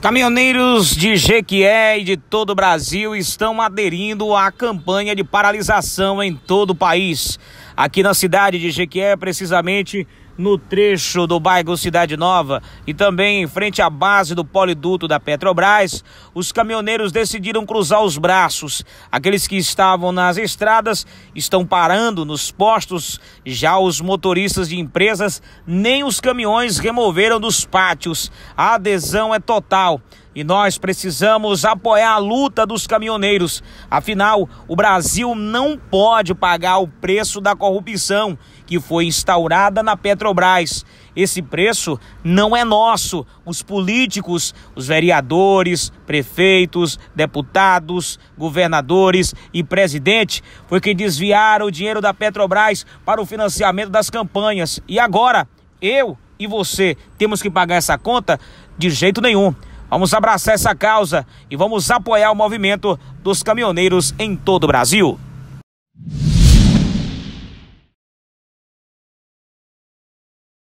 Caminhoneiros de Jequié e de todo o Brasil estão aderindo à campanha de paralisação em todo o país. Aqui na cidade de Jequié, precisamente no trecho do bairro Cidade Nova e também em frente à base do poliduto da Petrobras, os caminhoneiros decidiram cruzar os braços. Aqueles que estavam nas estradas estão parando nos postos, já os motoristas de empresas nem os caminhões removeram dos pátios. A adesão é total. E nós precisamos apoiar a luta dos caminhoneiros. Afinal, o Brasil não pode pagar o preço da corrupção que foi instaurada na Petrobras. Esse preço não é nosso. Os políticos, os vereadores, prefeitos, deputados, governadores e presidente foi quem desviaram o dinheiro da Petrobras para o financiamento das campanhas. E agora, eu e você temos que pagar essa conta de jeito nenhum. Vamos abraçar essa causa e vamos apoiar o movimento dos caminhoneiros em todo o Brasil.